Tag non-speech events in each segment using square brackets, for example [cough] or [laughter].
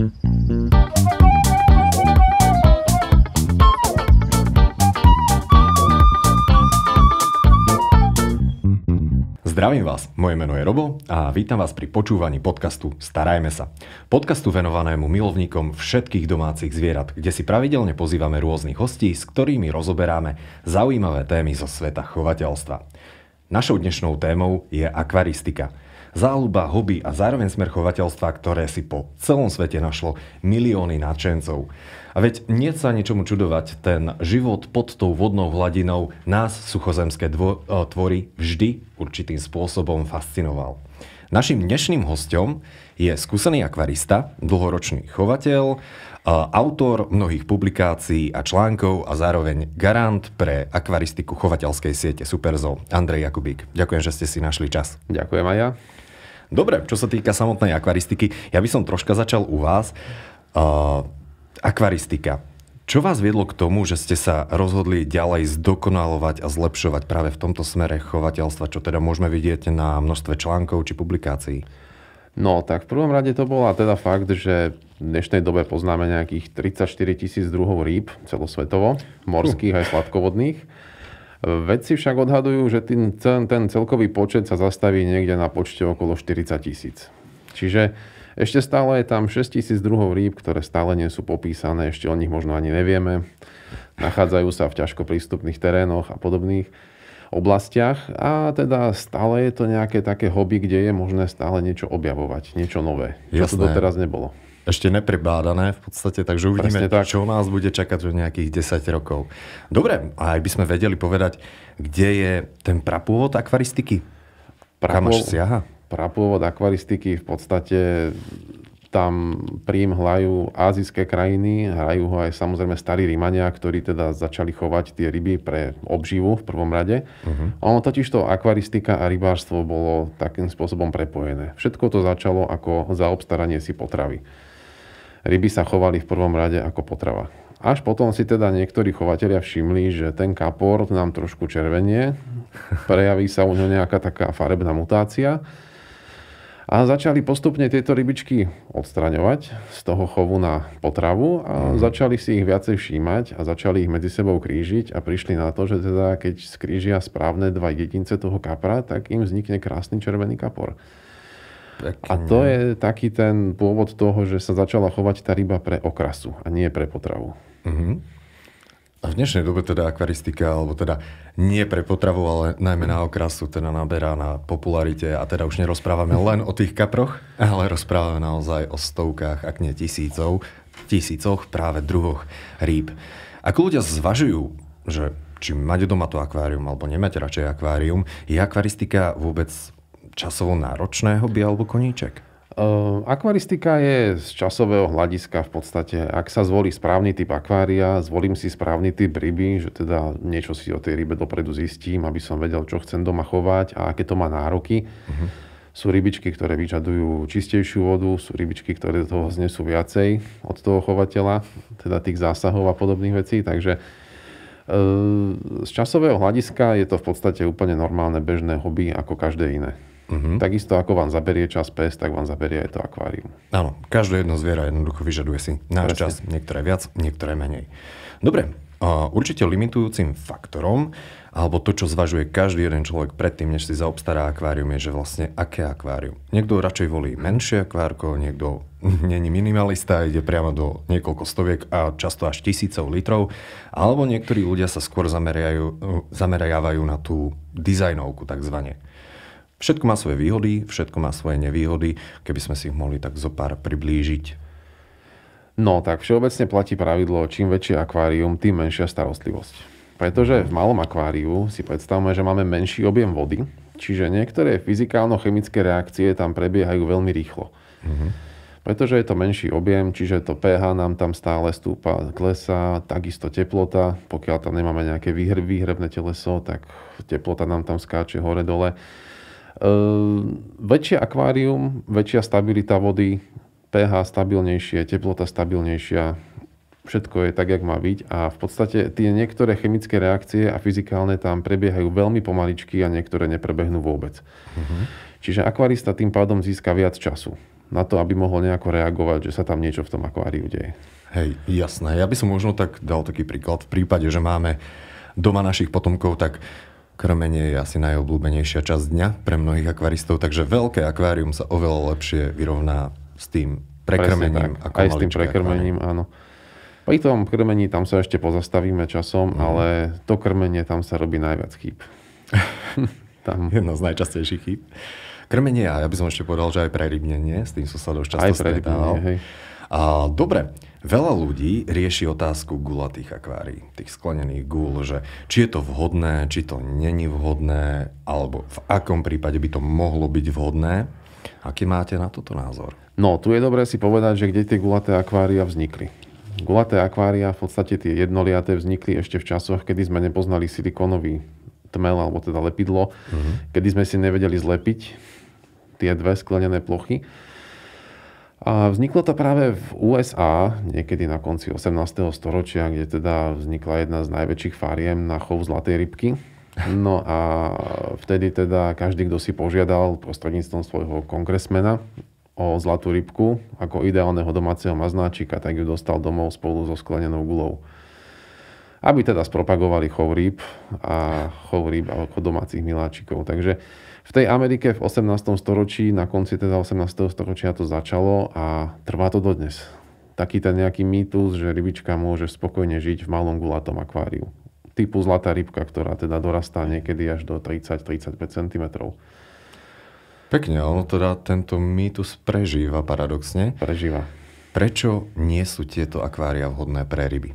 Zdravím vás, moje meno je Robo a vítam vás pri počúvaní podcastu Starajme sa. Podcastu venovanému milovníkom všetkých domácich zvierat, kde si pravidelne pozývame rôznych hostí, s ktorými rozoberáme zaujímavé témy zo sveta chovateľstva. Našou dnešnou témou je akvaristika – Záľuba, hobby a zároveň smer chovateľstva, ktoré si po celom svete našlo milióny nadšencov. A veď nie sa ničomu čudovať, ten život pod tou vodnou hladinou nás suchozemské dvo- e, tvory vždy určitým spôsobom fascinoval. Našim dnešným hostom je skúsený akvarista, dlhoročný chovateľ, e, autor mnohých publikácií a článkov a zároveň garant pre akvaristiku chovateľskej siete Superzo, Andrej Jakubík. Ďakujem, že ste si našli čas. Ďakujem aj ja. Dobre, čo sa týka samotnej akvaristiky, ja by som troška začal u vás. Uh, akvaristika. Čo vás viedlo k tomu, že ste sa rozhodli ďalej zdokonalovať a zlepšovať práve v tomto smere chovateľstva, čo teda môžeme vidieť na množstve článkov či publikácií? No, tak v prvom rade to bola teda fakt, že v dnešnej dobe poznáme nejakých 34 tisíc druhov rýb celosvetovo, morských aj sladkovodných. Vedci však odhadujú, že ten, ten celkový počet sa zastaví niekde na počte okolo 40 tisíc. Čiže ešte stále je tam 6000 druhov rýb, ktoré stále nie sú popísané, ešte o nich možno ani nevieme. Nachádzajú sa v ťažko prístupných terénoch a podobných oblastiach a teda stále je to nejaké také hobby, kde je možné stále niečo objavovať, niečo nové, čo Jasné. tu doteraz nebolo. Ešte neprebádané v podstate, takže uvidíme, Presne tak. čo nás bude čakať o nejakých 10 rokov. Dobre, a aj by sme vedeli povedať, kde je ten prapôvod akvaristiky? Prapôvod, Kam až siaha? Prapôvod akvaristiky v podstate tam príjm hľajú azijské krajiny, hrajú ho aj samozrejme starí Rímania, ktorí teda začali chovať tie ryby pre obživu v prvom rade. Uh-huh. Ono totiž to akvaristika a rybárstvo bolo takým spôsobom prepojené. Všetko to začalo ako zaobstaranie si potravy ryby sa chovali v prvom rade ako potrava. Až potom si teda niektorí chovateľia všimli, že ten kapor nám trošku červenie, prejaví sa u ňo nejaká taká farebná mutácia a začali postupne tieto rybičky odstraňovať z toho chovu na potravu a mm. začali si ich viacej všímať a začali ich medzi sebou krížiť a prišli na to, že teda keď skrížia správne dva jedince toho kapra, tak im vznikne krásny červený kapor. Pekne. A to je taký ten pôvod toho, že sa začala chovať tá ryba pre okrasu a nie pre potravu. Uh-huh. A v dnešnej dobe teda akvaristika, alebo teda nie pre potravu, ale najmä na okrasu, teda naberá na popularite a teda už nerozprávame [laughs] len o tých kaproch, ale rozprávame naozaj o stovkách, ak nie tisícov, tisícoch práve druhoch rýb. Ak ľudia zvažujú, že či mať doma to akvárium, alebo nemať radšej akvárium, je akvaristika vôbec časovo náročné hobby alebo koníček? Akvaristika je z časového hľadiska v podstate, ak sa zvolí správny typ akvária, zvolím si správny typ ryby, že teda niečo si o tej rybe dopredu zistím, aby som vedel, čo chcem doma chovať a aké to má nároky. Uh-huh. Sú rybičky, ktoré vyžadujú čistejšiu vodu, sú rybičky, ktoré do toho znesú viacej od toho chovateľa, teda tých zásahov a podobných vecí, takže z časového hľadiska je to v podstate úplne normálne bežné hobby ako každé iné. Uh-huh. Takisto ako vám zaberie čas pes, tak vám zaberie aj to akvárium. Áno, každé jedno zviera jednoducho vyžaduje si náš Presne. čas, niektoré viac, niektoré menej. Dobre, určite limitujúcim faktorom, alebo to, čo zvažuje každý jeden človek predtým, než si zaobstará akvárium, je, že vlastne aké akvárium. Niekto radšej volí menšie akvárko, niekto [laughs] není minimalista, ide priamo do niekoľko stoviek a často až tisícov litrov, alebo niektorí ľudia sa skôr zameriajú, zameriavajú na tú dizajnovku takzvané. Všetko má svoje výhody, všetko má svoje nevýhody, keby sme si ich mohli tak zo pár priblížiť. No tak všeobecne platí pravidlo, čím väčšie akvárium, tým menšia starostlivosť. Pretože v malom akváriu si predstavme, že máme menší objem vody, čiže niektoré fyzikálno-chemické reakcie tam prebiehajú veľmi rýchlo. Mm-hmm. Pretože je to menší objem, čiže to pH nám tam stále stúpa, klesá, takisto teplota, pokiaľ tam nemáme nejaké výhr- výhrebné teleso, tak teplota nám tam skáče hore-dole. Ehm, väčšie akvárium, väčšia stabilita vody, pH stabilnejšie, teplota stabilnejšia, všetko je tak, jak má byť a v podstate tie niektoré chemické reakcie a fyzikálne tam prebiehajú veľmi pomaličky a niektoré neprebehnú vôbec. Uh-huh. Čiže akvarista tým pádom získa viac času na to, aby mohol nejako reagovať, že sa tam niečo v tom akváriu deje. Hej, jasné. Ja by som možno tak dal taký príklad. V prípade, že máme doma našich potomkov, tak Krmenie je asi najobľúbenejšia časť dňa pre mnohých akvaristov, takže veľké akvárium sa oveľa lepšie vyrovná s tým prekrmením. Ako Aj s tým prekrmením, akvárium. áno. Pri tom krmení tam sa ešte pozastavíme časom, mm. ale to krmenie tam sa robí najviac chýb. [laughs] tam. Jedno z najčastejších chýb. Krmenie, a ja by som ešte povedal, že aj prerybnenie, s tým som sa dosť často stretával. A, dobre, Veľa ľudí rieši otázku gulatých akvárií, tých sklenených gul, že či je to vhodné, či to není vhodné, alebo v akom prípade by to mohlo byť vhodné. Aký máte na toto názor? No, tu je dobré si povedať, že kde tie gulaté akvária vznikli. Gulaté akvária, v podstate tie jednoliaté, vznikli ešte v časoch, kedy sme nepoznali silikónový tmel, alebo teda lepidlo, mm-hmm. kedy sme si nevedeli zlepiť tie dve sklenené plochy. A vzniklo to práve v USA, niekedy na konci 18. storočia, kde teda vznikla jedna z najväčších fariem na chov zlatej rybky. No a vtedy teda každý, kto si požiadal prostredníctvom svojho kongresmena o zlatú rybku ako ideálneho domáceho maznáčika, tak ju dostal domov spolu so sklenenou gulou. Aby teda spropagovali chov rýb a chov rýb ako domácich miláčikov. Takže v tej Amerike v 18. storočí, na konci teda 18. storočia to začalo a trvá to dodnes. Taký ten nejaký mýtus, že rybička môže spokojne žiť v malom gulatom akváriu. Typu zlatá rybka, ktorá teda dorastá niekedy až do 30-35 cm. Pekne, ono teda tento mýtus prežíva paradoxne. Prežíva. Prečo nie sú tieto akvária vhodné pre ryby?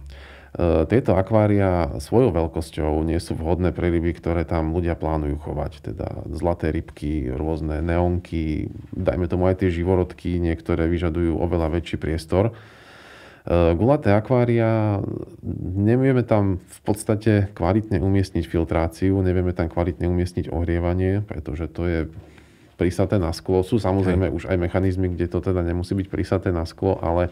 E, tieto akvária svojou veľkosťou nie sú vhodné pre ryby, ktoré tam ľudia plánujú chovať. Teda zlaté rybky, rôzne neonky, dajme tomu aj tie živorodky, niektoré vyžadujú oveľa väčší priestor. E, gulaté akvária, nevieme tam v podstate kvalitne umiestniť filtráciu, nevieme tam kvalitne umiestniť ohrievanie, pretože to je prísaté na sklo. Sú samozrejme už aj mechanizmy, kde to teda nemusí byť prísaté na sklo, ale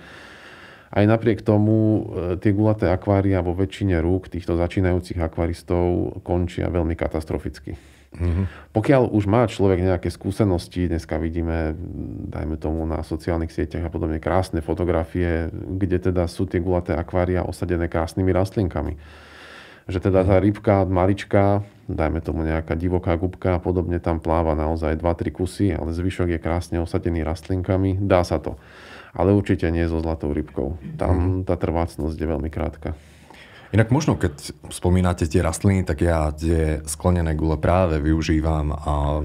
aj napriek tomu e, tie gulaté akvária vo väčšine rúk týchto začínajúcich akvaristov končia veľmi katastroficky. Mm-hmm. Pokiaľ už má človek nejaké skúsenosti, dneska vidíme, dajme tomu na sociálnych sieťach a podobne, krásne fotografie, kde teda sú tie gulaté akvária osadené krásnymi rastlinkami. Že teda tá rybka malička, dajme tomu nejaká divoká gubka a podobne, tam pláva naozaj 2-3 kusy, ale zvyšok je krásne osadený rastlinkami. Dá sa to ale určite nie so zlatou rybkou. Tam mhm. tá trvácnosť je veľmi krátka. Inak možno, keď spomínate tie rastliny, tak ja tie sklenené gule práve využívam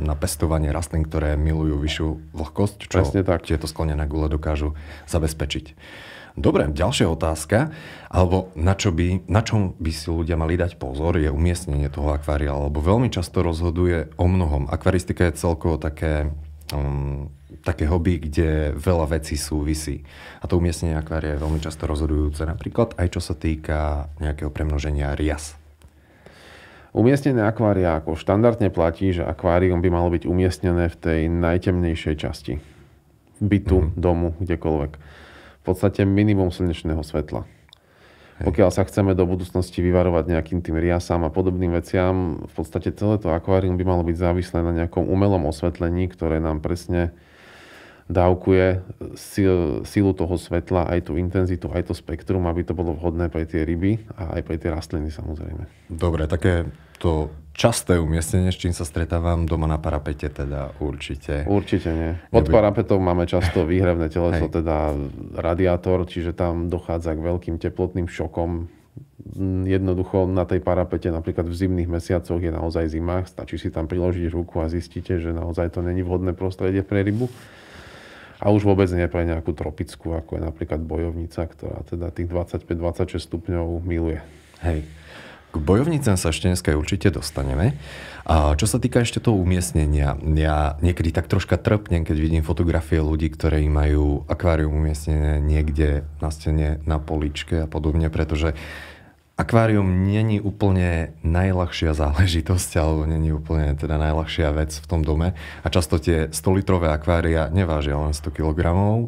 na pestovanie rastlín, ktoré milujú vyššiu vlhkosť, čo tak. tieto sklenené gule dokážu zabezpečiť. Dobre, ďalšia otázka, alebo na, čo by, na čom by si ľudia mali dať pozor, je umiestnenie toho akvária, lebo veľmi často rozhoduje o mnohom. Akvaristika je celkovo také um, také hobby, kde veľa vecí súvisí. A to umiestnenie akvária je veľmi často rozhodujúce, napríklad aj čo sa týka nejakého premnoženia rias. Umiestnené akvária, ako štandardne platí, že akvárium by malo byť umiestnené v tej najtemnejšej časti bytu, mm-hmm. domu, kdekoľvek. V podstate minimum slnečného svetla. Hej. Pokiaľ sa chceme do budúcnosti vyvarovať nejakým tým riasám a podobným veciam, v podstate celé to akvárium by malo byť závislé na nejakom umelom osvetlení, ktoré nám presne dávkuje silu toho svetla, aj tú intenzitu, aj to spektrum, aby to bolo vhodné pre tie ryby a aj pre tie rastliny samozrejme. Dobre, také to časté umiestnenie, s čím sa stretávam doma na parapete, teda určite. Určite nie. Pod Neby... parapetov máme často [laughs] výhrevné teleso, teda radiátor, čiže tam dochádza k veľkým teplotným šokom. Mm, jednoducho na tej parapete, napríklad v zimných mesiacoch je naozaj zima, stačí si tam priložiť ruku a zistíte, že naozaj to není vhodné prostredie pre rybu. A už vôbec nie pre nejakú tropickú, ako je napríklad bojovnica, ktorá teda tých 25-26 stupňov miluje. Hej. K bojovnicám sa ešte dneska určite dostaneme. A čo sa týka ešte toho umiestnenia, ja niekedy tak troška trpnem, keď vidím fotografie ľudí, ktorí majú akvárium umiestnené niekde na stene, na poličke a podobne, pretože Akvárium není úplne najľahšia záležitosť, alebo není úplne teda najľahšia vec v tom dome. A často tie 100-litrové akvária nevážia len 100 kg,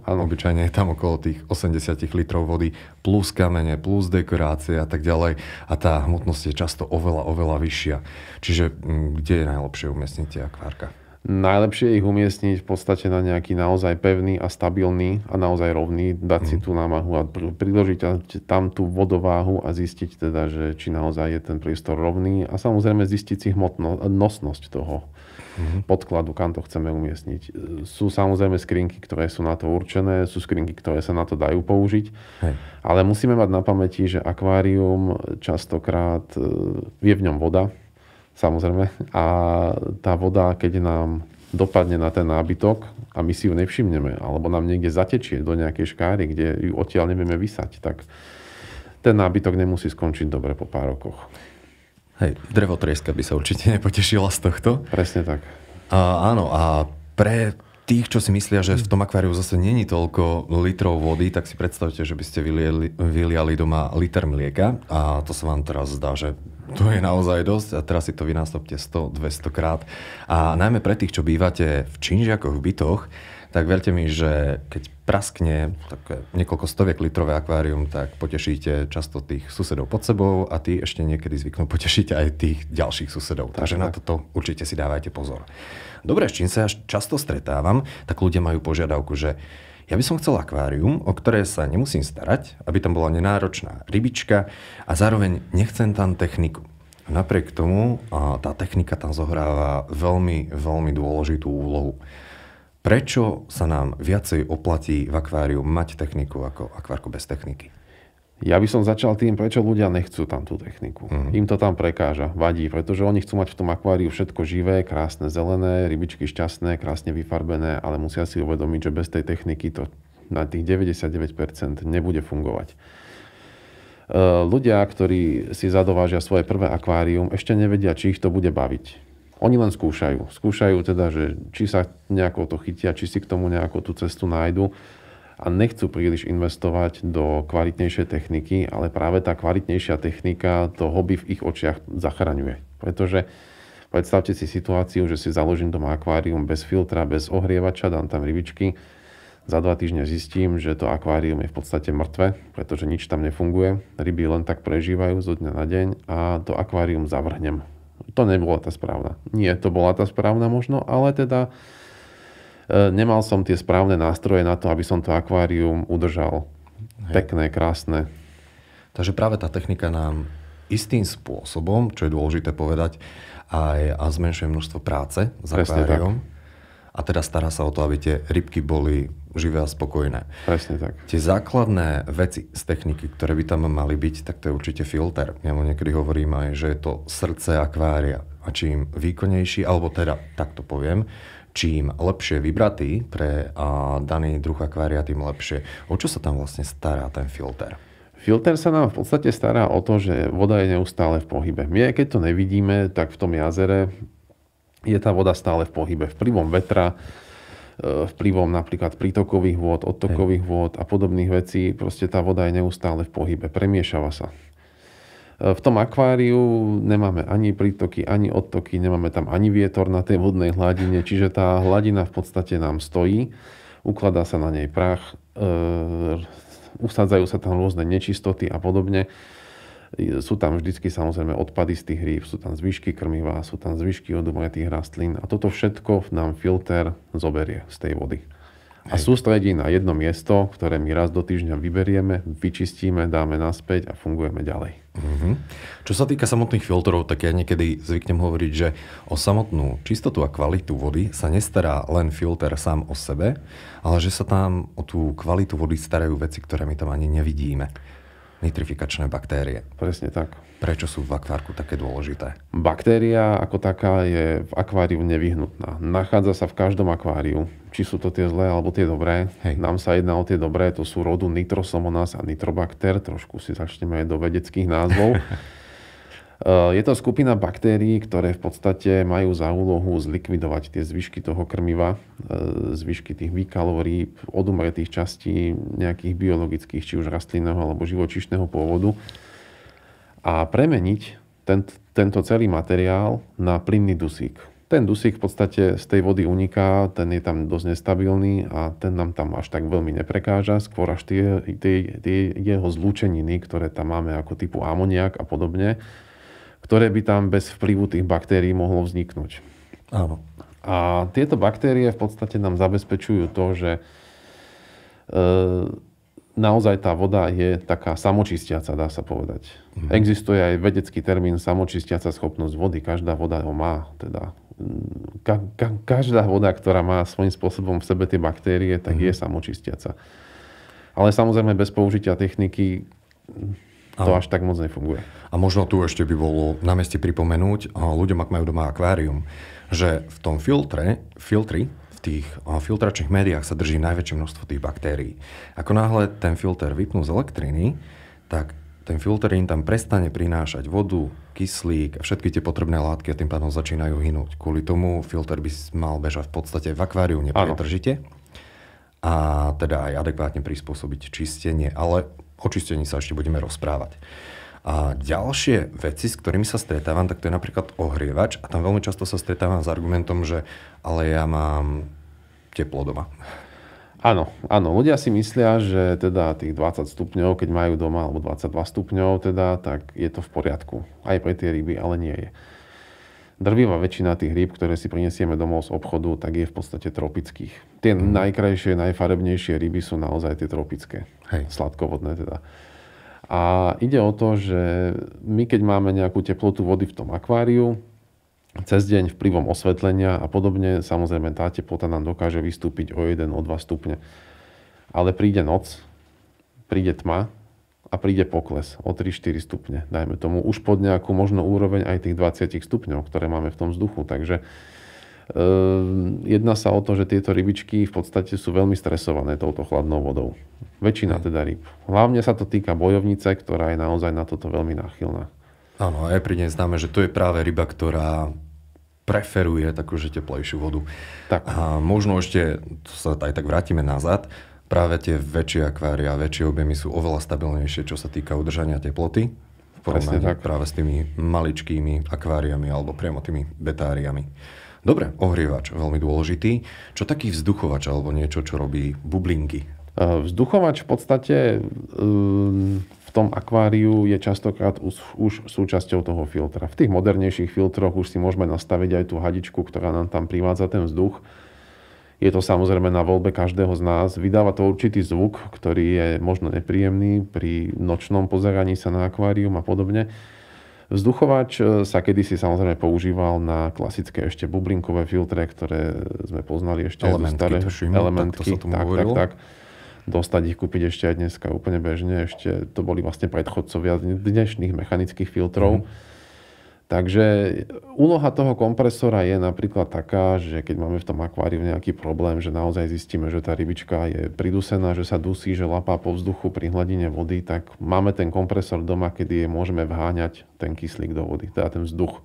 ale obyčajne je tam okolo tých 80 litrov vody plus kamene, plus dekorácie a tak ďalej. A tá hmotnosť je často oveľa, oveľa vyššia. Čiže mm, kde je najlepšie umiestniť tie akvárka? najlepšie ich umiestniť v podstate na nejaký naozaj pevný a stabilný a naozaj rovný, dať si mhm. tú námahu a priložiť tam tú vodováhu a zistiť teda, že či naozaj je ten priestor rovný a samozrejme zistiť si hmotnosť, nosnosť toho mhm. podkladu, kam to chceme umiestniť. Sú samozrejme skrinky, ktoré sú na to určené, sú skrinky, ktoré sa na to dajú použiť, Hej. ale musíme mať na pamäti, že akvárium častokrát e, je v ňom voda, samozrejme. A tá voda, keď nám dopadne na ten nábytok a my si ju nevšimneme, alebo nám niekde zatečie do nejakej škáry, kde ju odtiaľ nevieme vysať, tak ten nábytok nemusí skončiť dobre po pár rokoch. Hej, drevotrieska by sa určite nepotešila z tohto. Presne tak. A, áno, a pre tých, čo si myslia, že v tom akváriu zase není toľko litrov vody, tak si predstavte, že by ste vyliali, vyliali doma liter mlieka a to sa vám teraz zdá, že to je naozaj dosť a teraz si to vynásobte 100-200 krát. A najmä pre tých, čo bývate v činžiakoch, v bytoch, tak verte mi, že keď praskne také niekoľko stoviek litrové akvárium, tak potešíte často tých susedov pod sebou a tí ešte niekedy zvyknú potešiť aj tých ďalších susedov. Takže tak. na toto určite si dávajte pozor. Dobre, s čím sa často stretávam, tak ľudia majú požiadavku, že ja by som chcel akvárium, o ktoré sa nemusím starať, aby tam bola nenáročná rybička a zároveň nechcem tam techniku. Napriek tomu tá technika tam zohráva veľmi, veľmi dôležitú úlohu. Prečo sa nám viacej oplatí v akváriu mať techniku ako akvárko bez techniky? Ja by som začal tým, prečo ľudia nechcú tam tú techniku. Uh-huh. Im to tam prekáža, vadí, pretože oni chcú mať v tom akváriu všetko živé, krásne zelené, rybičky šťastné, krásne vyfarbené, ale musia si uvedomiť, že bez tej techniky to na tých 99% nebude fungovať. E, ľudia, ktorí si zadovážia svoje prvé akvárium, ešte nevedia, či ich to bude baviť. Oni len skúšajú. Skúšajú teda, že či sa nejako to chytia, či si k tomu nejakú tú cestu nájdu a nechcú príliš investovať do kvalitnejšej techniky, ale práve tá kvalitnejšia technika to hobby v ich očiach zachraňuje. Pretože predstavte si situáciu, že si založím doma akvárium bez filtra, bez ohrievača, dám tam rybičky, za dva týždne zistím, že to akvárium je v podstate mŕtve, pretože nič tam nefunguje, ryby len tak prežívajú zo dňa na deň a to akvárium zavrhnem. To nebola tá správna. Nie, to bola tá správna možno, ale teda E, nemal som tie správne nástroje na to, aby som to akvárium udržal. Hej. Pekné, krásne. Takže práve tá technika nám istým spôsobom, čo je dôležité povedať, aj a zmenšuje množstvo práce s Tak. A teda stará sa o to, aby tie rybky boli živé a spokojné. Presne tak. Tie základné veci z techniky, ktoré by tam mali byť, tak to je určite filter. Ja mu niekedy hovorím aj, že je to srdce akvária. A čím výkonnejší, alebo teda, takto poviem, čím lepšie vybratý pre a, daný druh akvária, tým lepšie. O čo sa tam vlastne stará ten filter? Filter sa nám v podstate stará o to, že voda je neustále v pohybe. My aj keď to nevidíme, tak v tom jazere je tá voda stále v pohybe. Vplyvom vetra, e, vplyvom napríklad prítokových vôd, odtokových vôd a podobných vecí, proste tá voda je neustále v pohybe, premiešava sa. V tom akváriu nemáme ani prítoky, ani odtoky, nemáme tam ani vietor na tej vodnej hladine, čiže tá hladina v podstate nám stojí, ukladá sa na nej prach, e, usádzajú sa tam rôzne nečistoty a podobne. Sú tam vždycky samozrejme odpady z tých rýb, sú tam zvyšky krmiva, sú tam zvyšky odumatých rastlín a toto všetko nám filter zoberie z tej vody. A sústredí na jedno miesto, ktoré my raz do týždňa vyberieme, vyčistíme, dáme naspäť a fungujeme ďalej. Mm-hmm. Čo sa týka samotných filtrov, tak ja niekedy zvyknem hovoriť, že o samotnú čistotu a kvalitu vody sa nestará len filter sám o sebe, ale že sa tam o tú kvalitu vody starajú veci, ktoré my tam ani nevidíme nitrifikačné baktérie. Presne tak. Prečo sú v akvárku také dôležité? Baktéria ako taká je v akváriu nevyhnutná. Nachádza sa v každom akváriu, či sú to tie zlé alebo tie dobré. Hej. Nám sa jedná o tie dobré, to sú rodu nitrosomonas a nitrobakter, trošku si začneme aj do vedeckých názvov. [laughs] Eh, je to skupina baktérií, ktoré v podstate majú za úlohu zlikvidovať tie zvyšky toho krmiva, eh, zvyšky tých výkalórií, rýb, častí nejakých biologických, či už rastlinného alebo živočišného pôvodu a premeniť tento, tento celý materiál na plynný dusík. Ten dusík v podstate z tej vody uniká, ten je tam dosť nestabilný a ten nám tam až tak veľmi neprekáža, skôr až tie, tie, tie jeho zlúčeniny, ktoré tam máme ako typu amoniak a podobne, ktoré by tam bez vplyvu tých baktérií mohlo vzniknúť. Áno. A tieto baktérie v podstate nám zabezpečujú to, že e, naozaj tá voda je taká samočistiaca, dá sa povedať. Mhm. Existuje aj vedecký termín samočistiaca schopnosť vody. Každá voda ho má. Teda, mm, ka, ka, každá voda, ktorá má svojím spôsobom v sebe tie baktérie, tak mhm. je samočistiaca. Ale samozrejme bez použitia techniky to až tak moc nefunguje. A možno tu ešte by bolo na meste pripomenúť ľuďom, ak majú doma akvárium, že v tom filtre, filtri, v tých filtračných médiách sa drží najväčšie množstvo tých baktérií. Ako náhle ten filter vypnú z elektriny, tak ten filter im tam prestane prinášať vodu, kyslík a všetky tie potrebné látky a tým pádom začínajú hynúť. Kvôli tomu filter by mal bežať v podstate v akváriu nepretržite a teda aj adekvátne prispôsobiť čistenie. Ale očistení sa ešte budeme rozprávať. A ďalšie veci, s ktorými sa stretávam, tak to je napríklad ohrievač a tam veľmi často sa stretávam s argumentom, že ale ja mám teplo doma. Áno, áno. Ľudia si myslia, že teda tých 20 stupňov, keď majú doma, alebo 22 stupňov, teda, tak je to v poriadku. Aj pre tie ryby, ale nie je drvivá väčšina tých rýb, ktoré si prinesieme domov z obchodu, tak je v podstate tropických. Tie mm. najkrajšie, najfarebnejšie ryby sú naozaj tie tropické. Hej. Sladkovodné teda. A ide o to, že my keď máme nejakú teplotu vody v tom akváriu, cez deň vplyvom osvetlenia a podobne, samozrejme tá teplota nám dokáže vystúpiť o 1, o 2 stupne. Ale príde noc, príde tma a príde pokles o 3-4 stupne, dajme tomu, už pod nejakú možno úroveň aj tých 20 stupňov, ktoré máme v tom vzduchu. Takže e, jedná sa o to, že tieto rybičky v podstate sú veľmi stresované touto chladnou vodou. Väčšina hm. teda ryb. Hlavne sa to týka bojovnice, ktorá je naozaj na toto veľmi náchylná. Áno, aj pri nej známe, že to je práve ryba, ktorá preferuje takúže teplejšiu vodu. Tak. A možno ešte, to sa aj tak vrátime nazad, práve tie väčšie akvária, väčšie objemy sú oveľa stabilnejšie, čo sa týka udržania teploty. Presne tak. práve s tými maličkými akváriami alebo priamo tými betáriami. Dobre, ohrievač, veľmi dôležitý. Čo taký vzduchovač alebo niečo, čo robí bublinky? E, vzduchovač v podstate e, v tom akváriu je častokrát už, už súčasťou toho filtra. V tých modernejších filtroch už si môžeme nastaviť aj tú hadičku, ktorá nám tam privádza ten vzduch je to samozrejme na voľbe každého z nás. Vydáva to určitý zvuk, ktorý je možno nepríjemný pri nočnom pozeraní sa na akvárium a podobne. Vzduchovač e, sa kedysi samozrejme používal na klasické ešte bublinkové filtre, ktoré sme poznali ešte elementky, staré tuším, elementky. Tak, to tak, tak, tak, Dostať ich kúpiť ešte aj dneska úplne bežne. Ešte to boli vlastne predchodcovia dnešných mechanických filtrov. Mm-hmm Takže úloha toho kompresora je napríklad taká, že keď máme v tom akváriu nejaký problém, že naozaj zistíme, že tá rybička je pridusená, že sa dusí, že lapá po vzduchu pri hladine vody, tak máme ten kompresor doma, kedy je môžeme vháňať ten kyslík do vody, teda ten vzduch.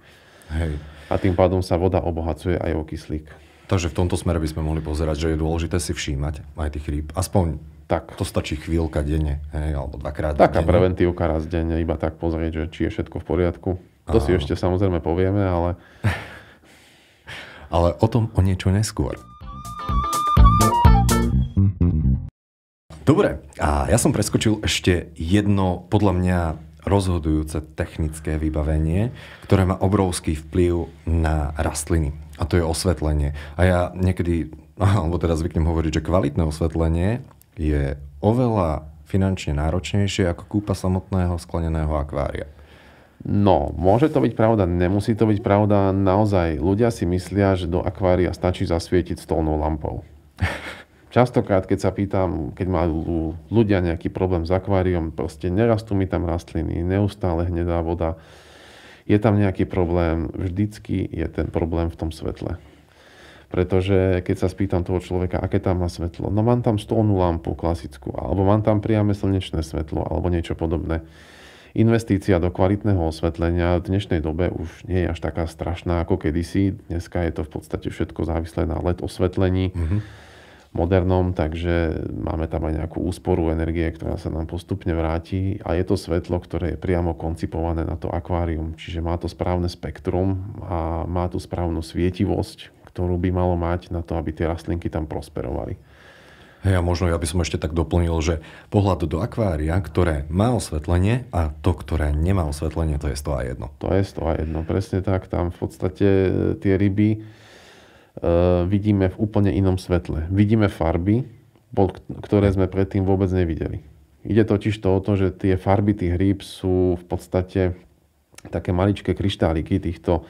Hej. A tým pádom sa voda obohacuje aj o kyslík. Takže v tomto smere by sme mohli pozerať, že je dôležité si všímať aj tých rýb. Aspoň tak. To stačí chvíľka denne, hej, alebo dvakrát Taká denne. preventívka raz denne, iba tak pozrieť, že či je všetko v poriadku. To si ešte samozrejme povieme, ale... [laughs] ale o tom o niečo neskôr. Dobre, a ja som preskočil ešte jedno podľa mňa rozhodujúce technické vybavenie, ktoré má obrovský vplyv na rastliny. A to je osvetlenie. A ja niekedy, [laughs] alebo teraz zvyknem hovoriť, že kvalitné osvetlenie je oveľa finančne náročnejšie ako kúpa samotného skleneného akvária. No, môže to byť pravda, nemusí to byť pravda. Naozaj, ľudia si myslia, že do akvária stačí zasvietiť stolnou lampou. [laughs] Častokrát, keď sa pýtam, keď majú ľudia nejaký problém s akváriom, proste nerastú mi tam rastliny, neustále hnedá voda, je tam nejaký problém, vždycky je ten problém v tom svetle. Pretože keď sa spýtam toho človeka, aké tam má svetlo, no mám tam stolnú lampu klasickú, alebo mám tam priame slnečné svetlo, alebo niečo podobné Investícia do kvalitného osvetlenia v dnešnej dobe už nie je až taká strašná ako kedysi. Dneska je to v podstate všetko závislé na LED osvetlení. Mm-hmm modernom, takže máme tam aj nejakú úsporu energie, ktorá sa nám postupne vráti a je to svetlo, ktoré je priamo koncipované na to akvárium, čiže má to správne spektrum a má tú správnu svietivosť, ktorú by malo mať na to, aby tie rastlinky tam prosperovali. Ja možno ja by som ešte tak doplnil, že pohľad do akvária, ktoré má osvetlenie a to, ktoré nemá osvetlenie, to je to a jedno. To je to a jedno. presne tak. Tam v podstate e, tie ryby e, vidíme v úplne inom svetle. Vidíme farby, ktoré sme predtým vôbec nevideli. Ide totiž to o to, že tie farby tých rýb sú v podstate také maličké kryštáliky týchto,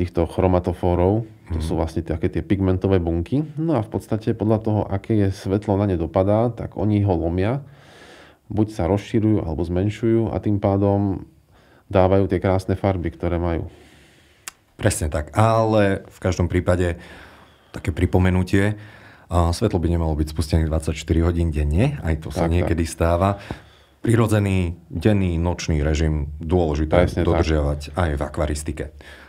týchto chromatofórov, to sú mhm. vlastne také tie pigmentové bunky. No a v podstate podľa toho, aké je svetlo na ne dopadá, tak oni ho lomia. Buď sa rozširujú alebo zmenšujú a tým pádom dávajú tie krásne farby, ktoré majú. Presne tak, ale v každom prípade také pripomenutie. Svetlo by nemalo byť spustené 24 hodín denne, aj to sa tak, niekedy tak. stáva. Prirodzený denný, nočný režim dôležité Presne dodržiavať tak. aj v akvaristike.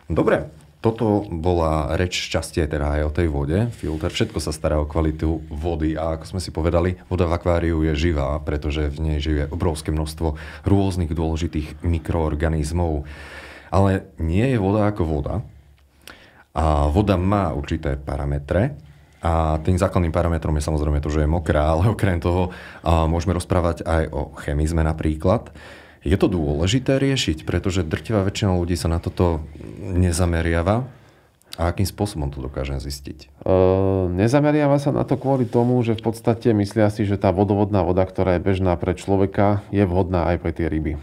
Dobre, toto bola reč šťastie teda aj o tej vode, filter, všetko sa stará o kvalitu vody a ako sme si povedali, voda v akváriu je živá, pretože v nej žije obrovské množstvo rôznych dôležitých mikroorganizmov. Ale nie je voda ako voda a voda má určité parametre, a tým základným parametrom je samozrejme to, že je mokrá, ale okrem toho môžeme rozprávať aj o chemizme napríklad. Je to dôležité riešiť, pretože drtivá väčšina ľudí sa na toto nezameriava. A akým spôsobom to dokážem zistiť? E, nezameriava sa na to kvôli tomu, že v podstate myslia si, že tá vodovodná voda, ktorá je bežná pre človeka, je vhodná aj pre tie ryby. E,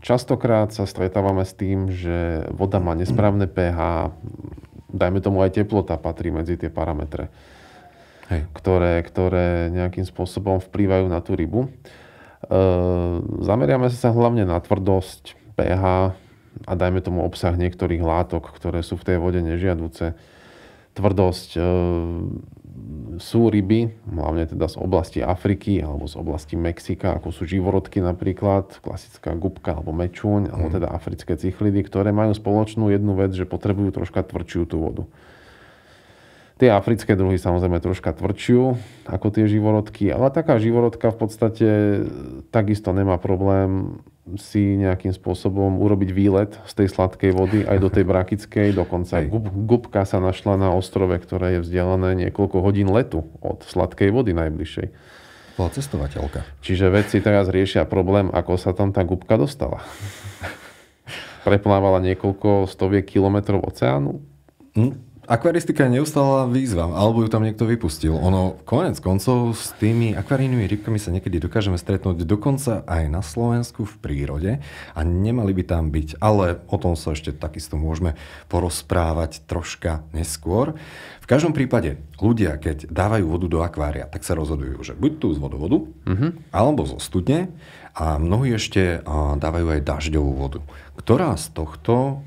častokrát sa stretávame s tým, že voda má nesprávne pH, dajme tomu aj teplota patrí medzi tie parametre, Hej. Ktoré, ktoré nejakým spôsobom vplývajú na tú rybu. Ehm, zameriame sa hlavne na tvrdosť, pH a dajme tomu obsah niektorých látok, ktoré sú v tej vode nežiaduce. Tvrdosť ehm, sú ryby, hlavne teda z oblasti Afriky alebo z oblasti Mexika, ako sú živorodky napríklad, klasická gubka alebo mečúň, mm. alebo mhm. teda africké cichlidy, ktoré majú spoločnú jednu vec, že potrebujú troška tvrdšiu tú vodu. Tie africké druhy samozrejme troška tvrdšiu ako tie živorodky, ale taká živorodka v podstate takisto nemá problém si nejakým spôsobom urobiť výlet z tej sladkej vody aj do tej brakickej. Dokonca aj gub, gubka sa našla na ostrove, ktoré je vzdialené niekoľko hodín letu od sladkej vody najbližšej. Bola cestovateľka. Čiže vedci teraz riešia problém, ako sa tam tá gubka dostala. Preplávala niekoľko stoviek kilometrov oceánu. Hm? Akvaristika je neustála výzva, alebo ju tam niekto vypustil. Ono, konec koncov, s tými akvarijnými rybkami sa niekedy dokážeme stretnúť dokonca aj na Slovensku v prírode a nemali by tam byť. Ale o tom sa ešte takisto môžeme porozprávať troška neskôr. V každom prípade, ľudia, keď dávajú vodu do akvária, tak sa rozhodujú, že buď tu z vodovodu, mm-hmm. alebo zo studne, a mnohí ešte dávajú aj dažďovú vodu. Ktorá z tohto,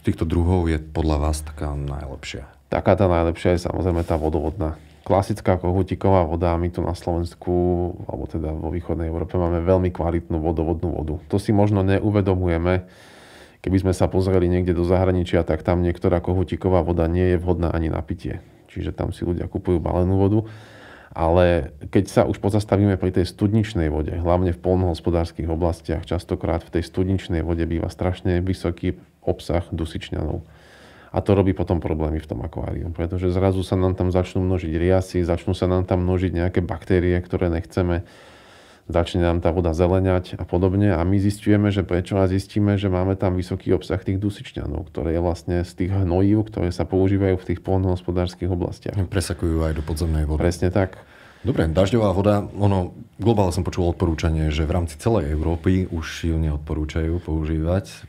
z týchto druhov je podľa vás taká najlepšia? Taká tá najlepšia je samozrejme tá vodovodná. Klasická kohutiková voda, my tu na Slovensku, alebo teda vo východnej Európe máme veľmi kvalitnú vodovodnú vodu. To si možno neuvedomujeme, Keby sme sa pozreli niekde do zahraničia, tak tam niektorá kohutiková voda nie je vhodná ani na pitie. Čiže tam si ľudia kupujú balenú vodu. Ale keď sa už pozastavíme pri tej studničnej vode, hlavne v polnohospodárských oblastiach, častokrát v tej studničnej vode býva strašne vysoký obsah dusičňanov. A to robí potom problémy v tom akváriu, pretože zrazu sa nám tam začnú množiť riasy, začnú sa nám tam množiť nejaké baktérie, ktoré nechceme začne nám tá voda zeleniať a podobne. A my zistujeme, že prečo a zistíme, že máme tam vysoký obsah tých dusičňanov, ktoré je vlastne z tých hnojív, ktoré sa používajú v tých polnohospodárských oblastiach. Presakujú aj do podzemnej vody. Presne tak. Dobre, dažďová voda, ono, globálne som počul odporúčanie, že v rámci celej Európy už ju neodporúčajú používať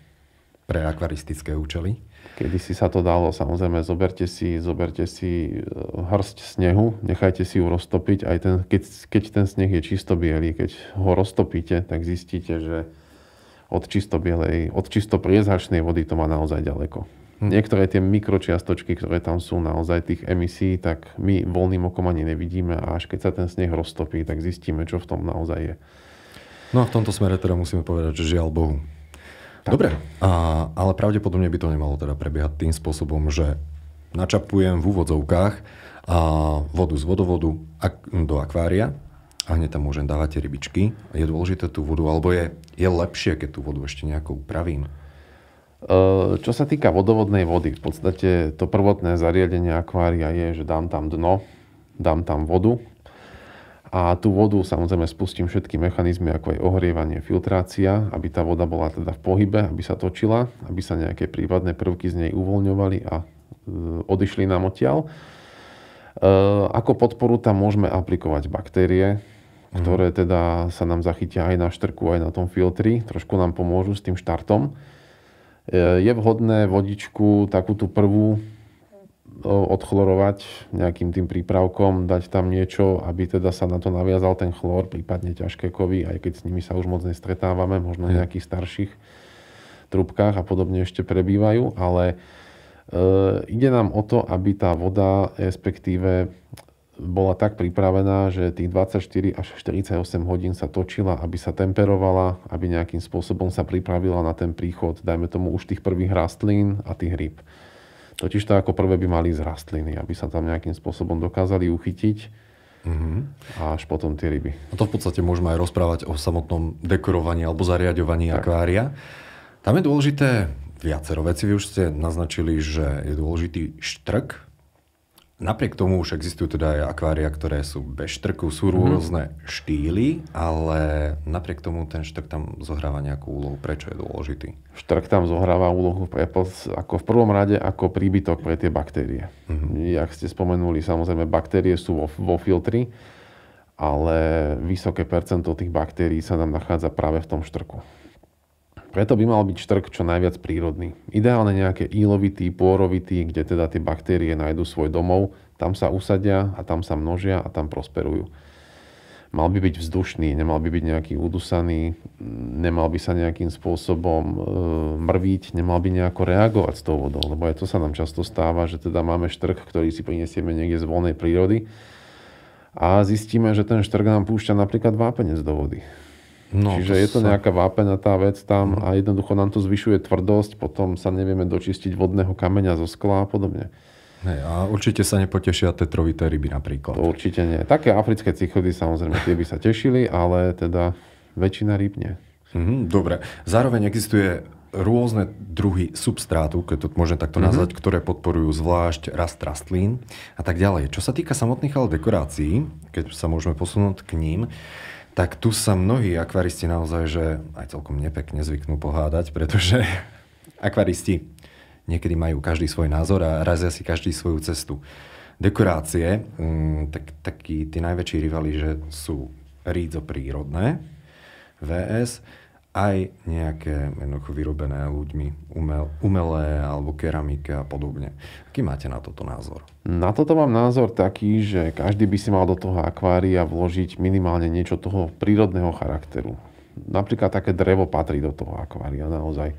pre akvaristické účely. Kedy si sa to dalo, samozrejme, zoberte si, zoberte si e, hrst snehu, nechajte si ju roztopiť, aj ten, keď, keď ten sneh je čisto biely, keď ho roztopíte, tak zistíte, že od čisto bielej, od čisto priezačnej vody to má naozaj ďaleko. Hm. Niektoré tie mikročiastočky, ktoré tam sú naozaj tých emisí, tak my voľným okom ani nevidíme a až keď sa ten sneh roztopí, tak zistíme, čo v tom naozaj je. No a v tomto smere teda musíme povedať, že žiaľ Bohu. Tak. Dobre, a, ale pravdepodobne by to nemalo teda prebiehať tým spôsobom, že načapujem v úvodzovkách a vodu z vodovodu ak, do akvária a hneď tam môžem dávať rybičky. Je dôležité tú vodu, alebo je, je lepšie, keď tú vodu ešte nejako upravím? Čo sa týka vodovodnej vody, v podstate to prvotné zariadenie akvária je, že dám tam dno, dám tam vodu, a tú vodu samozrejme spustím všetky mechanizmy, ako aj ohrievanie, filtrácia, aby tá voda bola teda v pohybe, aby sa točila, aby sa nejaké prípadné prvky z nej uvoľňovali a e, odišli nám odtiaľ. E, ako podporu tam môžeme aplikovať baktérie, mhm. ktoré teda sa nám zachytia aj na štrku, aj na tom filtri. Trošku nám pomôžu s tým štartom. E, je vhodné vodičku takú tú prvú odchlorovať nejakým tým prípravkom, dať tam niečo, aby teda sa na to naviazal ten chlor, prípadne ťažké kovy, aj keď s nimi sa už moc nestretávame, možno v nejakých starších trubkách a podobne ešte prebývajú, ale e, ide nám o to, aby tá voda, respektíve bola tak pripravená, že tých 24 až 48 hodín sa točila, aby sa temperovala, aby nejakým spôsobom sa pripravila na ten príchod, dajme tomu už tých prvých rastlín a tých rýb. Totiž to ako prvé by mali ísť rastliny, aby sa tam nejakým spôsobom dokázali uchytiť mm-hmm. a až potom tie ryby. A to v podstate môžeme aj rozprávať o samotnom dekorovaní alebo zariadovaní tak. akvária. Tam je dôležité viacero veci. Vy už ste naznačili, že je dôležitý štrk, Napriek tomu už existujú teda aj akvária, ktoré sú bez štrku, sú mhm. rôzne mm-hmm. štýly, ale napriek tomu ten štrk tam zohráva nejakú úlohu. Prečo je dôležitý? Štrk tam zohráva úlohu ako v prvom rade ako príbytok pre tie baktérie. Mm-hmm. Jak ste spomenuli, samozrejme baktérie sú vo, vo filtri, ale vysoké percento tých baktérií sa nám nachádza práve v tom štrku. Preto by mal byť štrk čo najviac prírodný. Ideálne nejaké ílovitý, pôrovitý, kde teda tie baktérie nájdu svoj domov, tam sa usadia a tam sa množia a tam prosperujú. Mal by byť vzdušný, nemal by byť nejaký udusaný, nemal by sa nejakým spôsobom e, mrviť, nemal by nejako reagovať s tou vodou, lebo aj to sa nám často stáva, že teda máme štrk, ktorý si prinesieme niekde z voľnej prírody a zistíme, že ten štrk nám púšťa napríklad vápenec do vody. No, Čiže to je to sa... nejaká vápenatá vec tam mhm. a jednoducho nám to zvyšuje tvrdosť, potom sa nevieme dočistiť vodného kameňa zo skla a podobne. Hey, a určite sa nepotešia tetrovité ryby napríklad. To určite nie. Také africké cichody samozrejme, tie by sa tešili, ale teda väčšina rýb nie. Mm, dobre. Zároveň existuje rôzne druhy substrátu, keď to môžem takto mm-hmm. nazvať, ktoré podporujú zvlášť rast rastlín a tak ďalej. Čo sa týka samotných ale dekorácií, keď sa môžeme posunúť k ním, tak tu sa mnohí akvaristi naozaj, že aj celkom nepekne zvyknú pohádať, pretože [laughs] akvaristi niekedy majú každý svoj názor a razia si každý svoju cestu. Dekorácie, mm, tak, takí tí najväčší rivali, že sú rídzo prírodné, VS, aj nejaké jednoducho vyrobené ľuďmi, umel, umelé alebo keramika a podobne. Aký máte na toto názor? Na toto mám názor taký, že každý by si mal do toho akvária vložiť minimálne niečo toho prírodného charakteru. Napríklad také drevo patrí do toho akvária naozaj.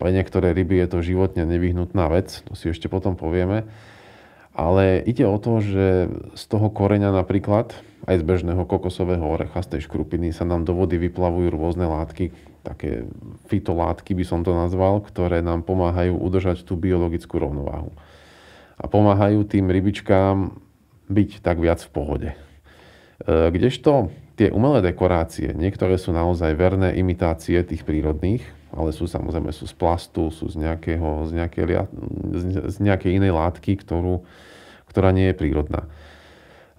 Pre niektoré ryby je to životne nevyhnutná vec, to si ešte potom povieme. Ale ide o to, že z toho koreňa napríklad, aj z bežného kokosového orecha, z tej škrupiny sa nám do vody vyplavujú rôzne látky, také fitolátky by som to nazval, ktoré nám pomáhajú udržať tú biologickú rovnováhu. A pomáhajú tým rybičkám byť tak viac v pohode. E, kdežto tie umelé dekorácie, niektoré sú naozaj verné imitácie tých prírodných, ale sú samozrejme sú z plastu, sú z, nejakého, z, nejakej, z nejakej inej látky, ktorú, ktorá nie je prírodná.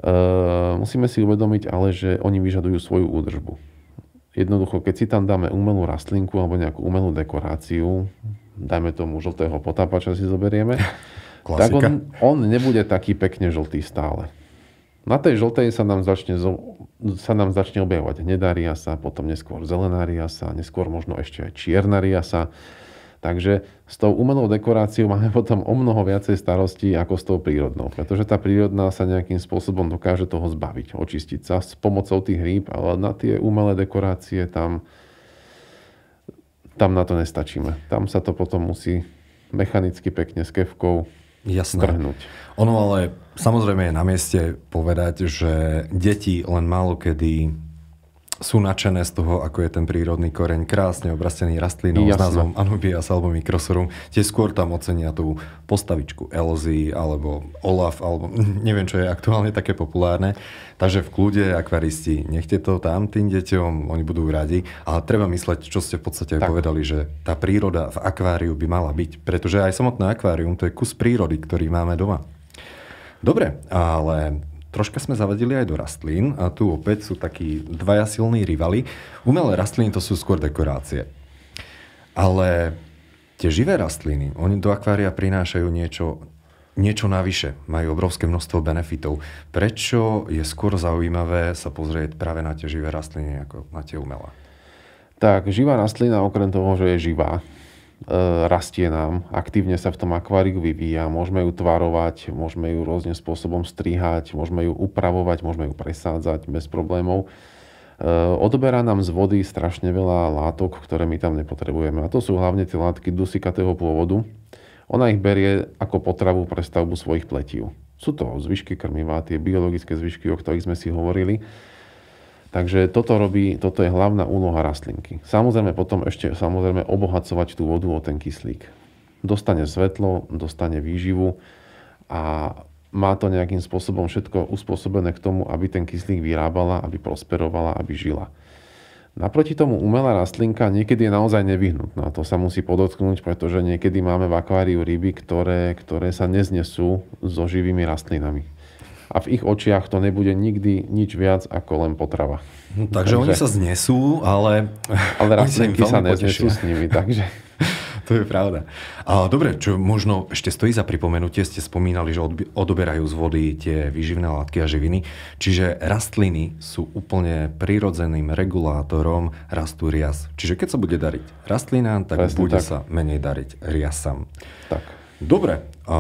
E, musíme si uvedomiť ale, že oni vyžadujú svoju údržbu Jednoducho, keď si tam dáme umelú rastlinku alebo nejakú umelú dekoráciu, dajme tomu žltého potápača si zoberieme, [laughs] tak on, on nebude taký pekne žltý stále. Na tej žltej sa nám začne, sa nám začne objavovať hnedá riasa, potom neskôr zelená riasa, neskôr možno ešte aj čierna riasa. Takže s tou umelou dekoráciou máme [laughs] potom o mnoho viacej starostí ako s tou prírodnou, pretože tá prírodná sa nejakým spôsobom dokáže toho zbaviť, očistiť sa s pomocou tých hríb, ale na tie umelé dekorácie tam, tam na to nestačíme. Tam sa to potom musí mechanicky pekne s kevkou Jasné. strhnúť. Ono ale samozrejme je na mieste povedať, že deti len málo kedy sú nadšené z toho, ako je ten prírodný koreň krásne obrastený rastlinou Jasne. s názvom Anubias alebo Microsorum. Tie skôr tam ocenia tú postavičku Elzy alebo Olaf, alebo [laughs] neviem, čo je aktuálne také populárne. Takže v kľude akvaristi, nechte to tam tým deťom, oni budú radi. Ale treba mysleť, čo ste v podstate tak. povedali, že tá príroda v akváriu by mala byť. Pretože aj samotné akvárium to je kus prírody, ktorý máme doma. Dobre, ale Troška sme zavadili aj do rastlín a tu opäť sú takí dvaja silní rivali. Umelé rastliny to sú skôr dekorácie. Ale tie živé rastliny, oni do akvária prinášajú niečo, niečo navyše. Majú obrovské množstvo benefitov. Prečo je skôr zaujímavé sa pozrieť práve na tie živé rastliny ako na tie umelé? Tak, živá rastlina okrem toho, že je živá, E, rastie nám, aktívne sa v tom akváriu vyvíja, môžeme ju tvarovať, môžeme ju rôznym spôsobom strihať, môžeme ju upravovať, môžeme ju presádzať bez problémov. E, odoberá nám z vody strašne veľa látok, ktoré my tam nepotrebujeme. A to sú hlavne tie látky dusikatého pôvodu. Ona ich berie ako potravu pre stavbu svojich pletív. Sú to zvyšky krmivá, tie biologické zvyšky, o ktorých sme si hovorili. Takže toto, robí, toto je hlavná úloha rastlinky. Samozrejme potom ešte samozrejme obohacovať tú vodu o ten kyslík. Dostane svetlo, dostane výživu a má to nejakým spôsobom všetko uspôsobené k tomu, aby ten kyslík vyrábala, aby prosperovala, aby žila. Naproti tomu umelá rastlinka niekedy je naozaj nevyhnutná. To sa musí podotknúť, pretože niekedy máme v akváriu ryby, ktoré, ktoré sa neznesú so živými rastlinami a v ich očiach to nebude nikdy nič viac ako len potrava. No, takže, takže oni sa znesú, ale... Ale [laughs] rastlinky sa, neznesú s nimi, takže... [laughs] to je pravda. A, dobre, čo možno ešte stojí za pripomenutie, ste spomínali, že odoberajú z vody tie výživné látky a živiny, čiže rastliny sú úplne prirodzeným regulátorom rastú rias. Čiže keď sa bude dariť rastlinám, tak Presne bude tak. sa menej dariť riasam. Tak. Dobre, a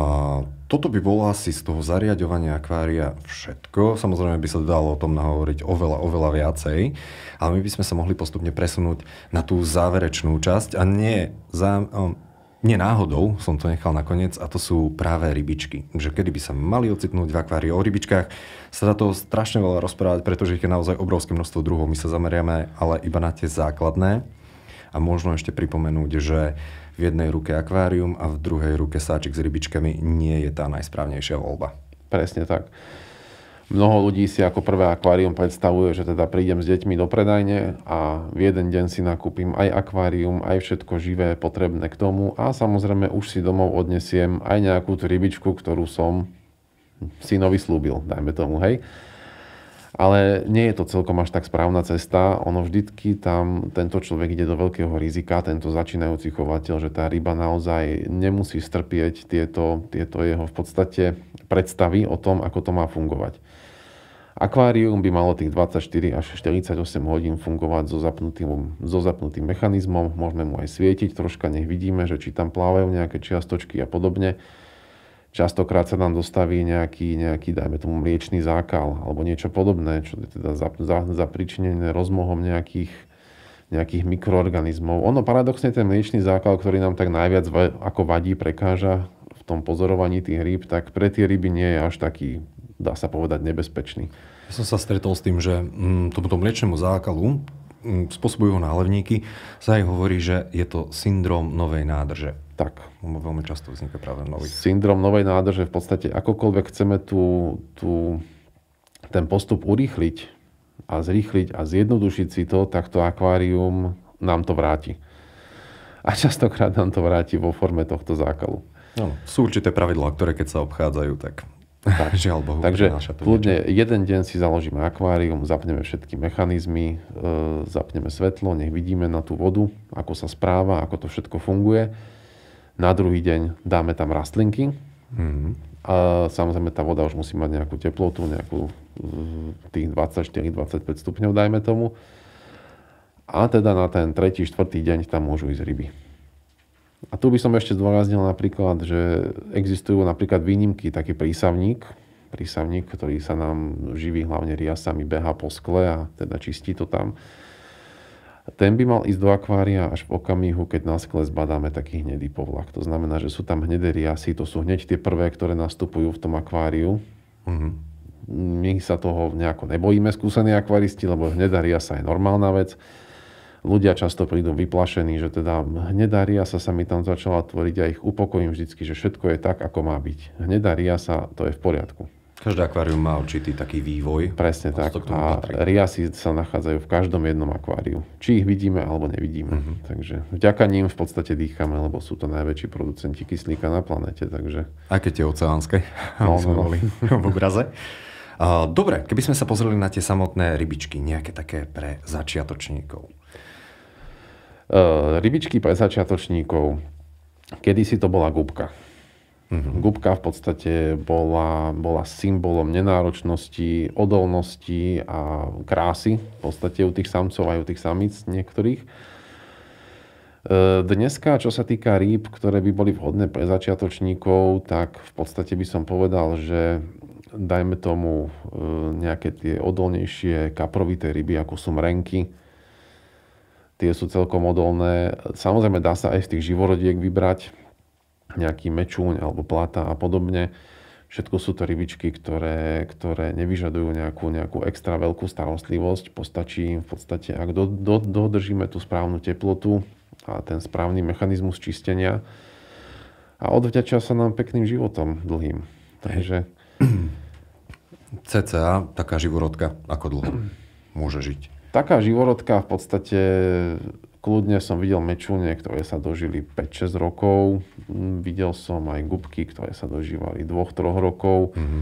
toto by bolo asi z toho zariadovania akvária všetko. Samozrejme by sa dalo o tom nahovoriť oveľa, oveľa viacej, ale my by sme sa mohli postupne presunúť na tú záverečnú časť a nie, za, nie náhodou som to nechal nakoniec a to sú práve rybičky. Že kedy by sa mali ocitnúť v akváriu o rybičkách, sa dá to strašne veľa rozprávať, pretože ich je naozaj obrovské množstvo druhov. My sa zameriame ale iba na tie základné a možno ešte pripomenúť, že v jednej ruke akvárium a v druhej ruke sáčik s rybičkami nie je tá najsprávnejšia voľba. Presne tak. Mnoho ľudí si ako prvé akvárium predstavuje, že teda prídem s deťmi do predajne a v jeden deň si nakúpim aj akvárium, aj všetko živé potrebné k tomu a samozrejme už si domov odnesiem aj nejakú tú rybičku, ktorú som synovi slúbil, dajme tomu, hej. Ale nie je to celkom až tak správna cesta. Ono vždycky tam tento človek ide do veľkého rizika, tento začínajúci chovateľ, že tá ryba naozaj nemusí strpieť tieto, tieto jeho v podstate predstavy o tom, ako to má fungovať. Akvárium by malo tých 24 až 48 hodín fungovať so zapnutým, so zapnutým mechanizmom. Môžeme mu aj svietiť troška, nech vidíme, že či tam plávajú nejaké čiastočky a podobne. Častokrát sa nám dostaví nejaký, nejaký dajme tomu, mliečný zákal alebo niečo podobné, čo je teda zapričinené rozmohom nejakých, nejakých mikroorganizmov. Ono paradoxne ten mliečný zákal, ktorý nám tak najviac ako vadí, prekáža v tom pozorovaní tých rýb, tak pre tie ryby nie je až taký, dá sa povedať, nebezpečný. Ja som sa stretol s tým, že mm, tomuto mliečnemu zákalu mm, spôsobujú ho nálevníky, sa aj hovorí, že je to syndrom novej nádrže. Tak, veľmi často vzniká práve nový. Syndrom novej nádrže v podstate akokoľvek chceme tú, tú, ten postup urýchliť a zrýchliť a zjednodušiť si to, tak to akvárium nám to vráti. A častokrát nám to vráti vo forme tohto zákalu. No, sú určité pravidlá, ktoré keď sa obchádzajú, tak tak, [laughs] žiaľ Bohu, Takže kľudne jeden deň si založíme akvárium, zapneme všetky mechanizmy, e, zapneme svetlo, nech vidíme na tú vodu, ako sa správa, ako to všetko funguje na druhý deň dáme tam rastlinky. Mm-hmm. A samozrejme tá voda už musí mať nejakú teplotu, nejakú eh, tých 24-25 stupňov, dajme tomu. A teda na ten tretí, štvrtý deň tam môžu ísť ryby. A tu by som ešte zdôraznil napríklad, že existujú napríklad výnimky, taký prísavník, prísavník, ktorý sa nám živí hlavne riasami, beha po skle a teda čistí to tam ten by mal ísť do akvária až v okamihu, keď na skle zbadáme taký hnedý povlak. To znamená, že sú tam hnedé riasy, to sú hneď tie prvé, ktoré nastupujú v tom akváriu. Mm-hmm. My sa toho nejako nebojíme, skúsení akvaristi, lebo hnedá riasa je normálna vec. Ľudia často prídu vyplašení, že teda hnedá riasa sa mi tam začala tvoriť a ich upokojím vždycky, že všetko je tak, ako má byť. Hnedá riasa, to je v poriadku. Každé akvárium má určitý taký vývoj. Presne tak. To a riasy sa nachádzajú v každom jednom akváriu. Či ich vidíme, alebo nevidíme. Uh-huh. Takže vďaka ním v podstate dýchame, lebo sú to najväčší producenti kyslíka na planete. Takže... A keď je oceánske. [laughs] No, sme no, no. boli v obraze. Dobre, keby sme sa pozreli na tie samotné rybičky, nejaké také pre začiatočníkov. Uh, rybičky pre začiatočníkov. Kedy si to bola gubka. Uh-huh. Gubka v podstate bola, bola symbolom nenáročnosti, odolnosti a krásy v podstate u tých samcov aj u tých samíc niektorých. E, dneska, čo sa týka rýb, ktoré by boli vhodné pre začiatočníkov, tak v podstate by som povedal, že dajme tomu e, nejaké tie odolnejšie kaprovité ryby, ako sú mrenky, tie sú celkom odolné. Samozrejme, dá sa aj z tých živorodiek vybrať, nejaký mečúň alebo plata a podobne. Všetko sú to rybičky, ktoré, ktoré nevyžadujú nejakú, nejakú extra veľkú starostlivosť. Postačí v podstate, ak do, do, dodržíme tú správnu teplotu a ten správny mechanizmus čistenia a odvďačia sa nám pekným životom dlhým. Takže... CCA, [clears throat] taká živorodka, ako dlho môže žiť? Taká živorodka v podstate Kľudne som videl mečúne, ktoré sa dožili 5-6 rokov. Mm, videl som aj gubky, ktoré sa dožívali 2-3 rokov. Mm-hmm.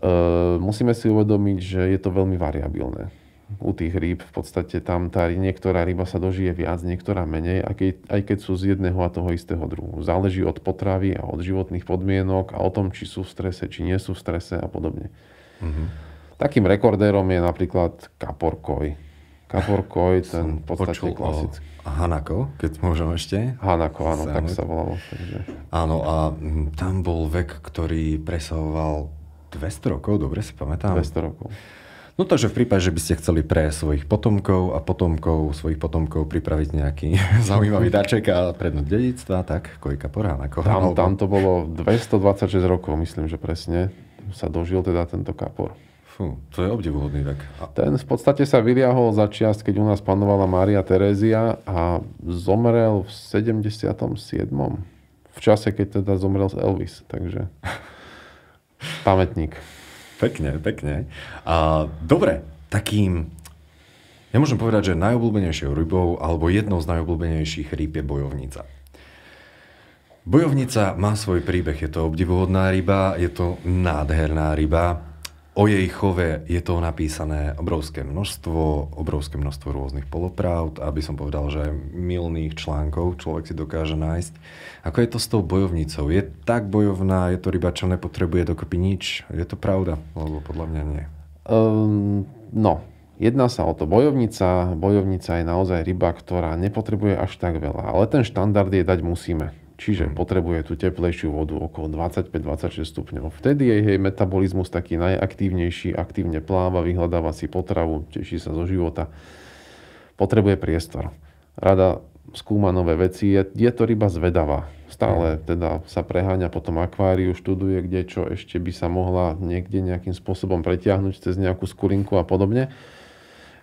E, musíme si uvedomiť, že je to veľmi variabilné. U tých rýb v podstate tam tá niektorá ryba sa dožije viac, niektorá menej, aj keď, aj keď sú z jedného a toho istého druhu. Záleží od potravy a od životných podmienok a o tom, či sú v strese, či nie sú v strese a podobne. Mm-hmm. Takým rekordérom je napríklad kaporkoj Kapor je ten v podstate klasický. Hanako, keď môžem ešte. Hanako, áno, Sáme. tak sa volalo. Takže... Áno, a mm, tam bol vek, ktorý presahoval 200 rokov, dobre si pamätám? 200 rokov. No takže v prípade, že by ste chceli pre svojich potomkov a potomkov svojich potomkov pripraviť nejaký [laughs] zaujímavý daček a prednúť dedictva, tak Kojka Porán. Ako tam, tam to bolo 226 rokov, myslím, že presne sa dožil teda tento kapor. Fú, to je obdivuhodný tak. Ten v podstate sa vyliahol za čiast, keď u nás panovala Mária Terézia a zomrel v 77. V čase, keď teda zomrel Elvis. Takže pamätník. Pekne, pekne. A, dobre, takým Nemôžem povedať, že najobľúbenejšou rybou alebo jednou z najobľúbenejších rýb je bojovnica. Bojovnica má svoj príbeh, je to obdivuhodná ryba, je to nádherná ryba. O jej chove je to napísané obrovské množstvo, obrovské množstvo rôznych polopravd, aby som povedal, že aj milných článkov človek si dokáže nájsť. Ako je to s tou bojovnicou? Je tak bojovná, je to ryba, čo nepotrebuje dokopy nič? Je to pravda? Lebo podľa mňa nie. Um, no, jedná sa o to. Bojovnica, bojovnica je naozaj ryba, ktorá nepotrebuje až tak veľa, ale ten štandard je dať musíme. Čiže potrebuje tú teplejšiu vodu okolo 25-26 stupňov. Vtedy je jej metabolizmus taký najaktívnejší, aktívne pláva, vyhľadáva si potravu, teší sa zo života. Potrebuje priestor. Rada skúma nové veci, je, je to ryba zvedavá. Stále mm. teda sa preháňa po tom akváriu, študuje kde čo ešte by sa mohla niekde nejakým spôsobom pretiahnuť cez nejakú skulinku a podobne.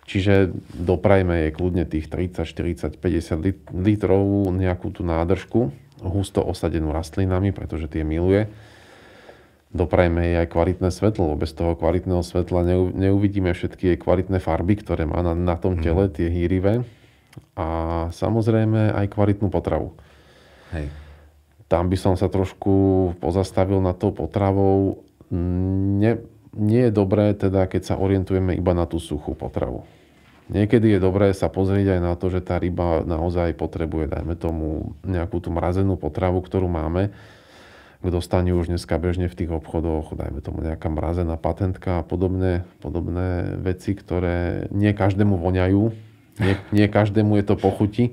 Čiže doprajme jej kľudne tých 30, 40, 50 litrov nejakú tú nádržku, husto osadenú rastlinami, pretože tie miluje. Doprajme jej aj kvalitné svetlo, bez toho kvalitného svetla neuvidíme všetky jej kvalitné farby, ktoré má na, na tom tele, mhm. tie hýrivé. A samozrejme aj kvalitnú potravu. Hej. Tam by som sa trošku pozastavil nad tou potravou. Ne, nie je dobré, teda, keď sa orientujeme iba na tú suchú potravu. Niekedy je dobré sa pozrieť aj na to, že tá ryba naozaj potrebuje, dajme tomu, nejakú tú mrazenú potravu, ktorú máme, k dostaniu už dneska bežne v tých obchodoch, dajme tomu nejaká mrazená patentka a podobné, podobné veci, ktoré nie každému voňajú, nie, nie každému je to pochuti.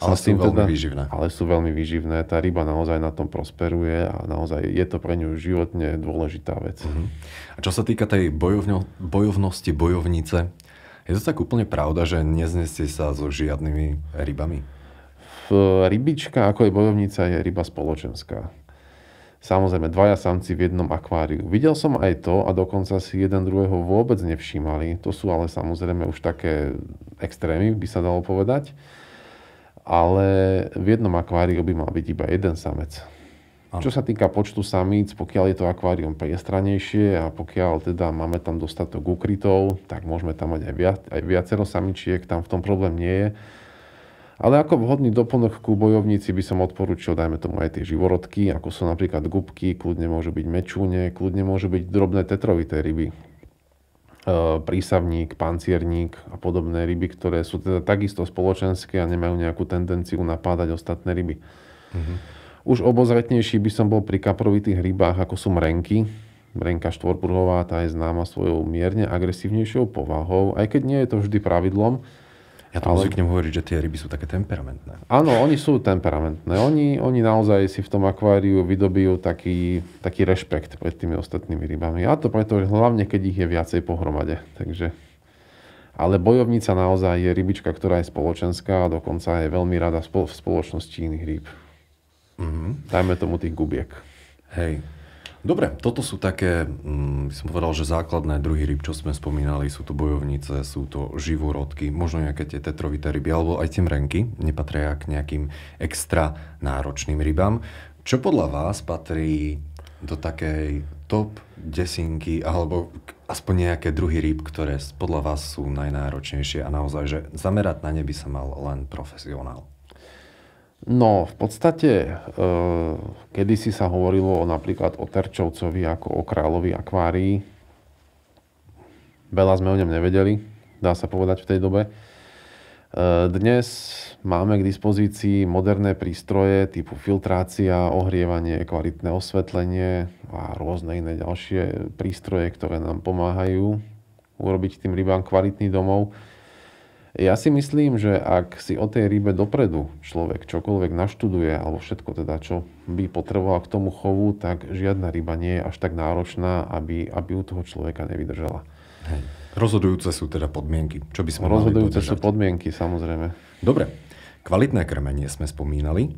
Ale sú veľmi teda, výživné. Ale sú veľmi výživné. Tá ryba naozaj na tom prosperuje a naozaj je to pre ňu životne dôležitá vec. Uh-huh. A čo sa týka tej bojovno, bojovnosti, bojovnice, je to tak úplne pravda, že neznesie sa so žiadnymi rybami? V rybička, ako je bojovnica, je ryba spoločenská. Samozrejme, dvaja samci v jednom akváriu. Videl som aj to a dokonca si jeden druhého vôbec nevšímali. To sú ale samozrejme už také extrémy, by sa dalo povedať. Ale v jednom akváriu by mal byť iba jeden samec. Ano. Čo sa týka počtu samíc, pokiaľ je to akvárium priestranejšie a pokiaľ teda máme tam dostatok ukrytov, tak môžeme tam mať aj, viac, aj viacero samičiek, tam v tom problém nie je. Ale ako vhodný doplnok ku bojovníci by som odporúčil, dajme tomu aj tie živorodky, ako sú napríklad gubky, kľudne môžu byť mečúne, kľudne môžu byť drobné tetrovité ryby. E, prísavník, pancierník a podobné ryby, ktoré sú teda takisto spoločenské a nemajú nejakú tendenciu napádať ostatné ryby. Mm-hmm. Už obozretnejší by som bol pri kaprovitých rybách, ako sú mrenky. Mrenka štvorpruhová, tá je známa svojou mierne agresívnejšou povahou, aj keď nie je to vždy pravidlom. Ja to ale... zvyknem hovoriť, že tie ryby sú také temperamentné. Áno, oni sú temperamentné. Oni, oni naozaj si v tom akváriu vydobijú taký, taký rešpekt pred tými ostatnými rybami. A to preto, že hlavne keď ich je viacej pohromade. Takže... Ale bojovnica naozaj je rybička, ktorá je spoločenská a dokonca je veľmi rada v spoločnosti iných rýb. Mm-hmm. Dajme tomu tých gubiek. Hej. Dobre, toto sú také, mm, som povedal, že základné druhy ryb, čo sme spomínali, sú to bojovnice, sú to živorodky, možno nejaké tie tetrovité ryby, alebo aj mrenky, nepatria k nejakým extra náročným rybám. Čo podľa vás patrí do takej top desinky, alebo aspoň nejaké druhy ryb, ktoré podľa vás sú najnáročnejšie a naozaj, že zamerať na ne by sa mal len profesionál? No, v podstate, e, kedysi sa hovorilo napríklad o Terčovcovi ako o kráľovi akvárií. Veľa sme o ňom nevedeli, dá sa povedať v tej dobe. E, dnes máme k dispozícii moderné prístroje typu filtrácia, ohrievanie, kvalitné osvetlenie a rôzne iné ďalšie prístroje, ktoré nám pomáhajú urobiť tým rybám kvalitný domov. Ja si myslím, že ak si o tej rybe dopredu človek čokoľvek naštuduje, alebo všetko teda, čo by potreboval k tomu chovu, tak žiadna ryba nie je až tak náročná, aby, aby u toho človeka nevydržala. Hej. Rozhodujúce sú teda podmienky, čo by sme Rozhodujúce mali sú podmienky, samozrejme. Dobre, kvalitné krmenie sme spomínali.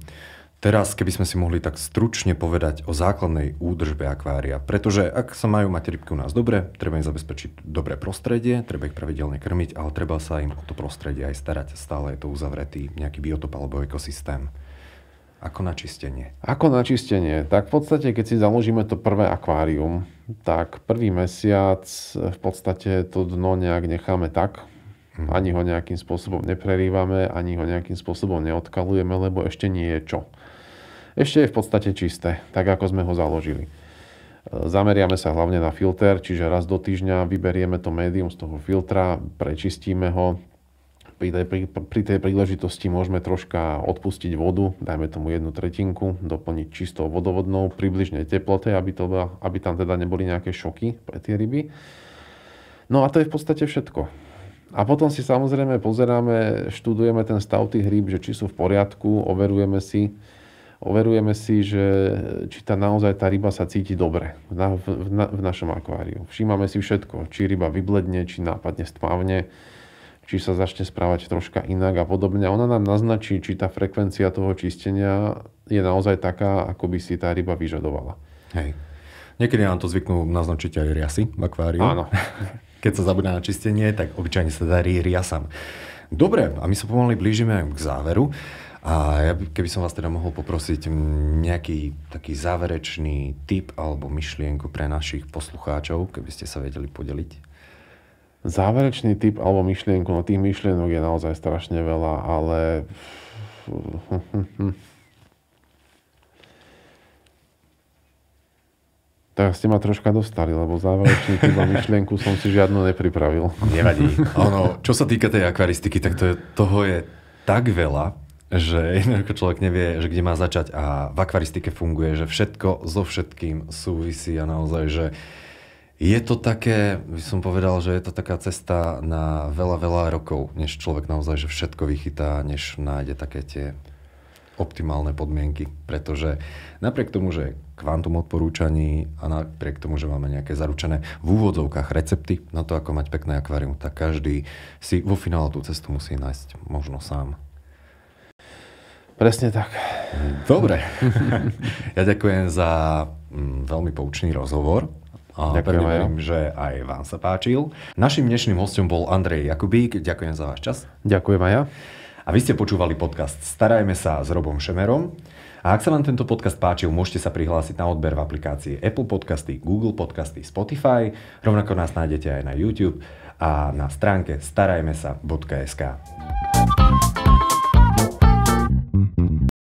Teraz, keby sme si mohli tak stručne povedať o základnej údržbe akvária, pretože ak sa majú mať rybky u nás dobre, treba im zabezpečiť dobré prostredie, treba ich pravidelne krmiť, ale treba sa im o to prostredie aj starať. Stále je to uzavretý nejaký biotop alebo ekosystém. Ako na čistenie? Ako na čistenie? Tak v podstate, keď si založíme to prvé akvárium, tak prvý mesiac v podstate to dno nejak necháme tak, mhm. ani ho nejakým spôsobom neprerývame, ani ho nejakým spôsobom neodkalujeme, lebo ešte nie je čo ešte je v podstate čisté, tak ako sme ho založili. E, zameriame sa hlavne na filter, čiže raz do týždňa vyberieme to médium z toho filtra, prečistíme ho, pri tej, pri, pri tej príležitosti môžeme troška odpustiť vodu, dajme tomu jednu tretinku, doplniť čistou vodovodnou, približnej teplote, aby, to, aby tam teda neboli nejaké šoky pre tie ryby. No a to je v podstate všetko. A potom si samozrejme pozeráme, študujeme ten stav tých rýb, že či sú v poriadku, overujeme si, overujeme si, že či tá naozaj tá ryba sa cíti dobre v, na, v, na, v našom akváriu. Všímame si všetko, či ryba vybledne, či nápadne stmavne, či sa začne správať troška inak a podobne. Ona nám naznačí, či tá frekvencia toho čistenia je naozaj taká, ako by si tá ryba vyžadovala. Hej. Niekedy nám to zvyknú naznačiť aj riasy v akváriu. Áno. [laughs] Keď sa zabudne na čistenie, tak obyčajne sa darí riasam. Dobre, a my sa pomaly blížime k záveru. A ja by, keby som vás teda mohol poprosiť nejaký taký záverečný tip alebo myšlienku pre našich poslucháčov, keby ste sa vedeli podeliť. Záverečný tip alebo myšlienku, no tých myšlienok je naozaj strašne veľa, ale... Tak ste ma troška dostali, lebo záverečný typ a myšlienku som si žiadnu nepripravil. Nevadí. Ono, čo sa týka tej akvaristiky, tak to je, toho je tak veľa, že [laughs] jednoducho človek nevie, že kde má začať a v akvaristike funguje, že všetko so všetkým súvisí a naozaj, že je to také, by som povedal, že je to taká cesta na veľa, veľa rokov, než človek naozaj, že všetko vychytá, než nájde také tie optimálne podmienky, pretože napriek tomu, že kvantum odporúčaní a napriek tomu, že máme nejaké zaručené v úvodzovkách recepty na to, ako mať pekné akvárium, tak každý si vo finále tú cestu musí nájsť možno sám. Presne tak. Dobre. ja ďakujem za mm, veľmi poučný rozhovor. A ďakujem aj. Verím, že aj vám sa páčil. Našim dnešným hostom bol Andrej Jakubík. Ďakujem za váš čas. Ďakujem aj ja. A vy ste počúvali podcast Starajme sa s Robom Šemerom. A ak sa vám tento podcast páčil, môžete sa prihlásiť na odber v aplikácii Apple Podcasty, Google Podcasty, Spotify. Rovnako nás nájdete aj na YouTube a na stránke starajmesa.sk.